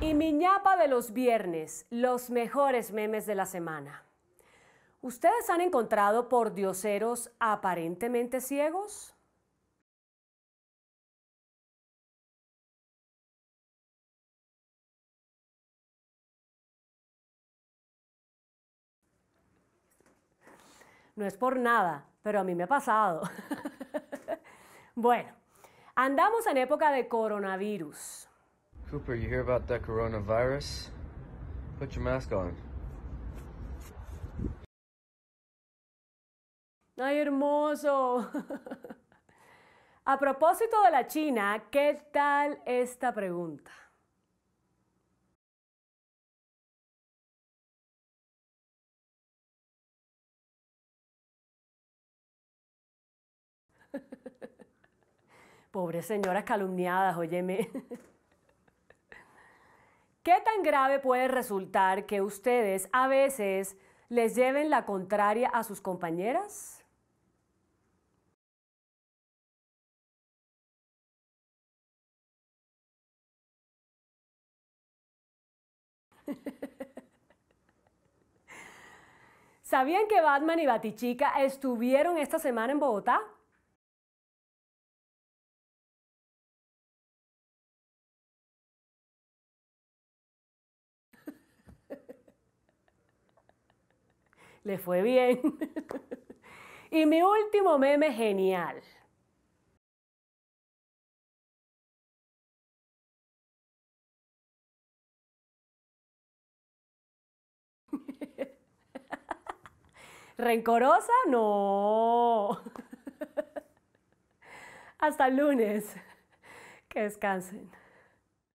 Y mi ñapa de los viernes, los mejores memes de la semana. ¿Ustedes han encontrado por dioseros aparentemente ciegos? No es por nada, pero a mí me ha pasado. bueno, andamos en época de coronavirus. Cooper, you hear about that coronavirus? Put your mask on. ¡Ay, hermoso! A propósito de la China, ¿qué tal esta pregunta? Pobres señoras calumniadas, óyeme. ¿Qué tan grave puede resultar que ustedes a veces les lleven la contraria a sus compañeras? ¿Sabían que Batman y Batichica estuvieron esta semana en Bogotá? le fue bien. y mi último meme genial. ¿Rencorosa? No. Hasta el lunes. Que descansen.